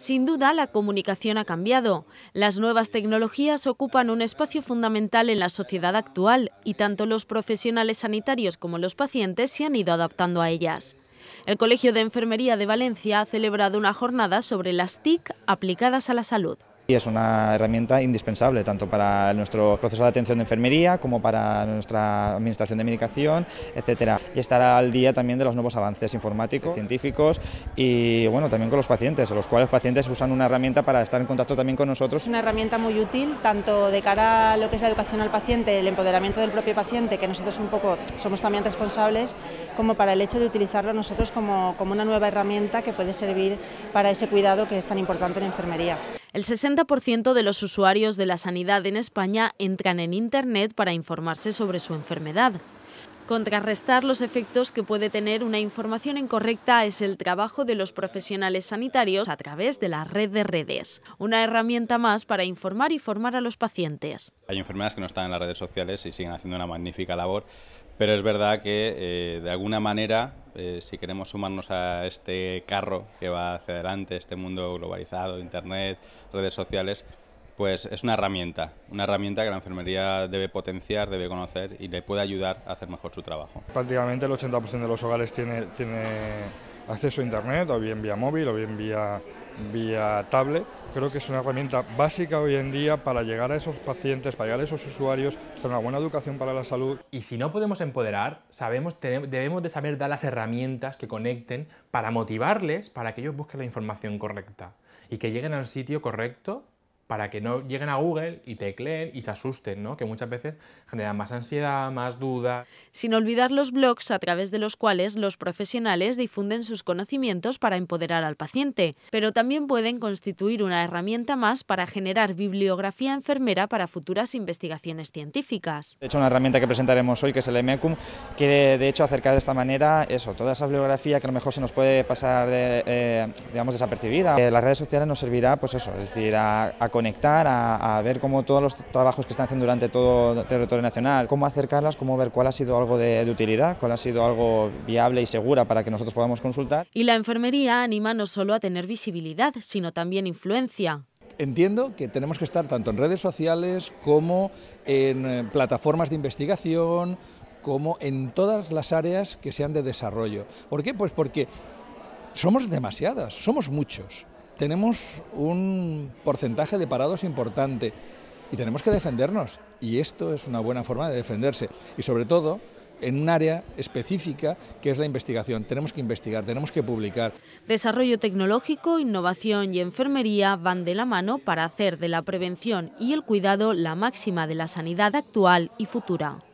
Sin duda, la comunicación ha cambiado. Las nuevas tecnologías ocupan un espacio fundamental en la sociedad actual y tanto los profesionales sanitarios como los pacientes se han ido adaptando a ellas. El Colegio de Enfermería de Valencia ha celebrado una jornada sobre las TIC aplicadas a la salud. Y es una herramienta indispensable tanto para nuestro proceso de atención de enfermería como para nuestra administración de medicación, etcétera. Y estará al día también de los nuevos avances informáticos, científicos y bueno, también con los pacientes, los cuales pacientes usan una herramienta para estar en contacto también con nosotros. Es una herramienta muy útil tanto de cara a lo que es la educación al paciente, el empoderamiento del propio paciente, que nosotros un poco somos también responsables, como para el hecho de utilizarlo nosotros como, como una nueva herramienta que puede servir para ese cuidado que es tan importante en enfermería. El 60% de los usuarios de la sanidad en España entran en Internet para informarse sobre su enfermedad. Contrarrestar los efectos que puede tener una información incorrecta es el trabajo de los profesionales sanitarios a través de la red de redes, una herramienta más para informar y formar a los pacientes. Hay enfermedades que no están en las redes sociales y siguen haciendo una magnífica labor, pero es verdad que eh, de alguna manera, eh, si queremos sumarnos a este carro que va hacia adelante, este mundo globalizado, Internet, redes sociales, pues es una herramienta, una herramienta que la enfermería debe potenciar, debe conocer y le puede ayudar a hacer mejor su trabajo. Prácticamente el 80% de los hogares tiene, tiene acceso a Internet, o bien vía móvil, o bien vía, vía tablet. Creo que es una herramienta básica hoy en día para llegar a esos pacientes, para llegar a esos usuarios, hacer una buena educación para la salud. Y si no podemos empoderar, sabemos, debemos de saber dar las herramientas que conecten para motivarles para que ellos busquen la información correcta y que lleguen al sitio correcto para que no lleguen a Google y tecleen y se asusten, ¿no? que muchas veces generan más ansiedad, más duda. Sin olvidar los blogs a través de los cuales los profesionales difunden sus conocimientos para empoderar al paciente, pero también pueden constituir una herramienta más para generar bibliografía enfermera para futuras investigaciones científicas. De hecho, una herramienta que presentaremos hoy, que es el EMECUM, quiere de hecho acercar de esta manera eso, toda esa bibliografía que a lo mejor se nos puede pasar eh, digamos, desapercibida. Eh, las redes sociales nos servirá pues eso, es decir, a, a conectar, a, ver cómo todos los trabajos que están haciendo durante todo el territorio nacional, cómo acercarlas, cómo ver cuál ha sido algo de, de utilidad, cuál ha sido algo viable y segura para que nosotros podamos consultar. Y la enfermería anima no solo a tener visibilidad, sino también influencia entiendo que tenemos que estar tanto en redes sociales como en eh, plataformas de investigación, como en todas las áreas que sean de desarrollo. ¿Por qué? Pues porque somos demasiadas, somos muchos tenemos un porcentaje de parados importante y tenemos que defendernos. Y esto es una buena forma de defenderse. Y sobre todo, en un área específica que es la investigación. Tenemos que investigar, tenemos que publicar. Desarrollo tecnológico, innovación y enfermería van de la mano para hacer de la prevención y el cuidado la máxima de la sanidad actual y futura.